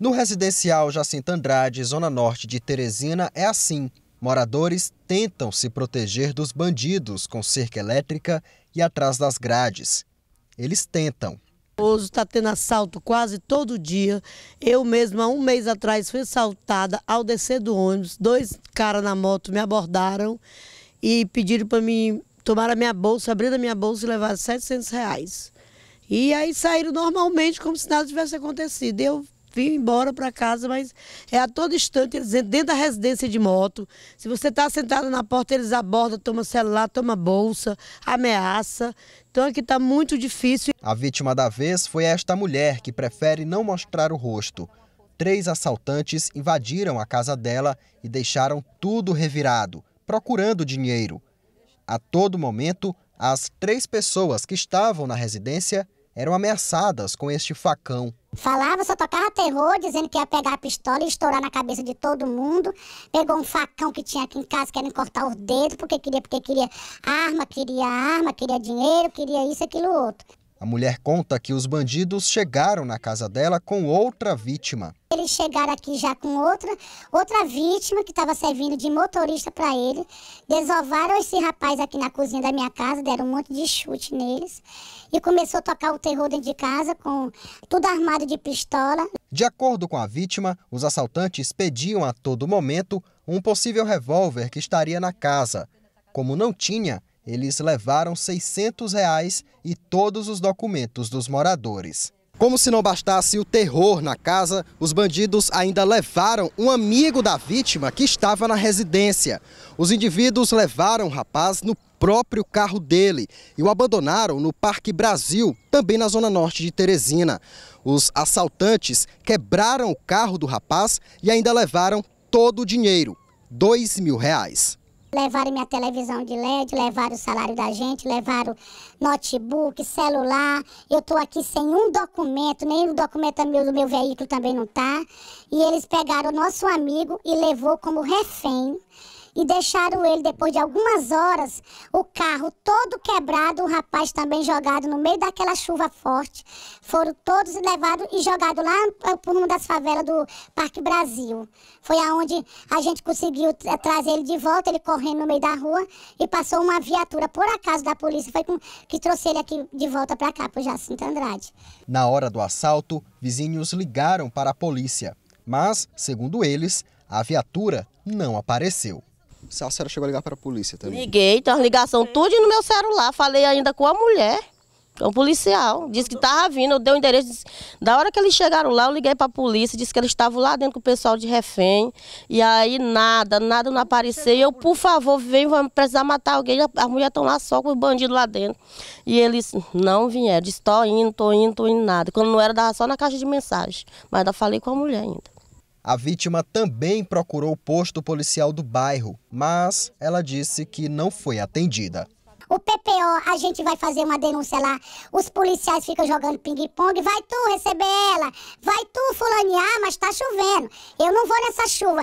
No residencial Jacinto Andrade, zona norte de Teresina, é assim. Moradores tentam se proteger dos bandidos com cerca elétrica e atrás das grades. Eles tentam. uso está tendo assalto quase todo dia. Eu mesma, há um mês atrás, fui assaltada ao descer do ônibus. Dois caras na moto me abordaram e pediram para mim tomar a minha bolsa, abrir a minha bolsa e levar 700 reais. E aí saíram normalmente, como se nada tivesse acontecido. Eu vim embora para casa, mas é a todo instante eles dentro da residência de moto. Se você está sentado na porta, eles abordam, toma celular, toma bolsa, ameaça. Então aqui está muito difícil. A vítima da vez foi esta mulher que prefere não mostrar o rosto. Três assaltantes invadiram a casa dela e deixaram tudo revirado, procurando dinheiro. A todo momento, as três pessoas que estavam na residência eram ameaçadas com este facão. Falava, só tocava terror, dizendo que ia pegar a pistola e estourar na cabeça de todo mundo. Pegou um facão que tinha aqui em casa, querendo cortar os dedos, porque queria, porque queria arma, queria arma, queria dinheiro, queria isso, aquilo, outro. A mulher conta que os bandidos chegaram na casa dela com outra vítima. Eles chegaram aqui já com outra, outra vítima que estava servindo de motorista para ele. Desovaram esse rapaz aqui na cozinha da minha casa, deram um monte de chute neles. E começou a tocar o terror dentro de casa, com tudo armado de pistola. De acordo com a vítima, os assaltantes pediam a todo momento um possível revólver que estaria na casa. Como não tinha, eles levaram 600 reais e todos os documentos dos moradores. Como se não bastasse o terror na casa, os bandidos ainda levaram um amigo da vítima que estava na residência. Os indivíduos levaram o rapaz no próprio carro dele e o abandonaram no Parque Brasil, também na zona norte de Teresina. Os assaltantes quebraram o carro do rapaz e ainda levaram todo o dinheiro, dois mil reais. Levaram minha televisão de LED, levaram o salário da gente, levaram notebook, celular. Eu tô aqui sem um documento, nem o documento meu do meu veículo também não tá. E eles pegaram o nosso amigo e levou como refém e deixaram ele, depois de algumas horas, o carro todo quebrado, o rapaz também jogado no meio daquela chuva forte. Foram todos levados e jogados lá por uma das favelas do Parque Brasil. Foi aonde a gente conseguiu trazer ele de volta, ele correndo no meio da rua, e passou uma viatura, por acaso, da polícia, foi com, que trouxe ele aqui de volta para cá, para o Jacinto Andrade. Na hora do assalto, vizinhos ligaram para a polícia. Mas, segundo eles, a viatura não apareceu a senhora chegou a ligar para a polícia também? Liguei, então as ligação tudo no meu celular. Falei ainda com a mulher, com o policial. Disse que estava vindo, eu dei o endereço. Disse... Da hora que eles chegaram lá, eu liguei para a polícia, disse que eles estavam lá dentro com o pessoal de refém. E aí nada, nada não apareceu. E eu, por favor, vem, vamos precisar matar alguém. As mulheres estão lá só com os bandidos lá dentro. E eles não vieram. Disse, tô indo, tô indo, tô indo, nada. Quando não era, dava só na caixa de mensagem. Mas ainda falei com a mulher ainda. A vítima também procurou o posto policial do bairro, mas ela disse que não foi atendida. O PPO, a gente vai fazer uma denúncia lá. Os policiais ficam jogando ping-pong. Vai tu receber ela. Vai tu, fulanear, ah, mas tá chovendo. Eu não vou nessa chuva.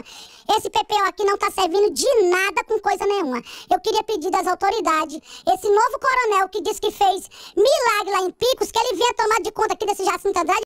Esse PPO aqui não tá servindo de nada com coisa nenhuma. Eu queria pedir das autoridades, esse novo coronel que disse que fez milagre lá em Picos, que ele venha tomar de conta aqui desse Jacinto Andrade.